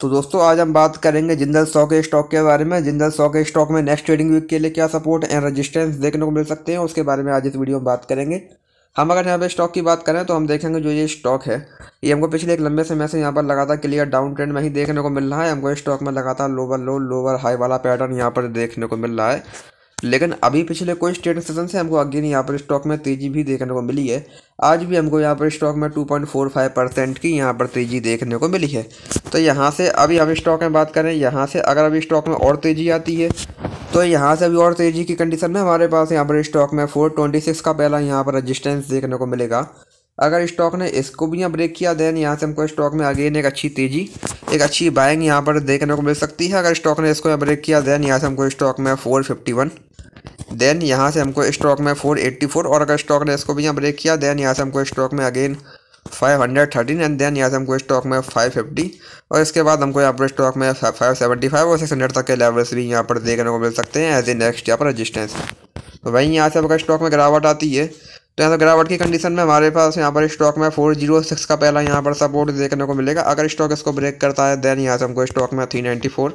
तो दोस्तों आज हम बात करेंगे जिंदल सौ के स्टॉक के बारे में जिंदल सौ के स्टॉक में नेक्स्ट ट्रेडिंग वीक के लिए क्या सपोर्ट एंड रेजिस्टेंस देखने को मिल सकते हैं उसके बारे में आज इस वीडियो में बात करेंगे हम अगर यहाँ पे स्टॉक की बात करें तो हम देखेंगे जो ये स्टॉक है ये हमको पिछले एक लंबे समय से यहाँ पर लगातार क्लियर डाउन ट्रेंड में ही देखने को मिल रहा है हमको स्टॉक में लगातार लोअर लो लोअर हाई वाला पैटर्न यहाँ पर देखने को मिल रहा है लेकिन अभी पिछले कोई स्टेट सेशन से हमको अगेन यहाँ पर स्टॉक में तेज़ी भी देखने को मिली है आज भी हमको यहाँ पर स्टॉक में 2.45 परसेंट की यहाँ पर तेज़ी देखने को मिली है तो यहाँ से अभी हम स्टॉक में बात करें यहाँ से अगर अभी स्टॉक में और तेज़ी आती है तो यहाँ से अभी और तेज़ी की कंडीशन में हमारे पास यहाँ पर स्टॉक में फोर का पहला यहाँ पर रजिस्टेंस देखने को मिलेगा अगर स्टॉक ने इसको भी यहाँ ब्रेक किया देन यहाँ से हमको स्टॉक में अगेन एक अच्छी तेज़ी एक अच्छी बाइंग यहाँ पर देखने को मिल सकती है अगर स्टॉक ने इसको यहाँ ब्रेक किया देन यहाँ से हमको स्टॉक में फोर फिफ्टी वन देन यहाँ से हमको स्टॉक में 484 और अगर स्टॉक ने इसको भी यहाँ ब्रेक किया देन यहाँ से हमको स्टॉक में अगेन 513 एंड देन यहाँ से हमको स्टॉक में 550 और इसके बाद हमको यहाँ पर स्टॉक में 575 और 600 तक के लेवल्स भी यहाँ पर देखने को मिल सकते हैं एज ए नेक्स्ट यहाँ पर रजिस्टेंस तो वहीं यहाँ से अगर स्टॉक में गिरावट आती है तो यहाँ से गिरावट की कंडीशन में हमारे पास यहाँ पर स्टॉक में फोर जीरो सिक्स का पहला यहाँ पर सपोर्ट देखने को मिलेगा अगर स्टॉक इसको ब्रेक करता है देन यहाँ से हमको स्टॉक में थ्री नाइन्टी फोर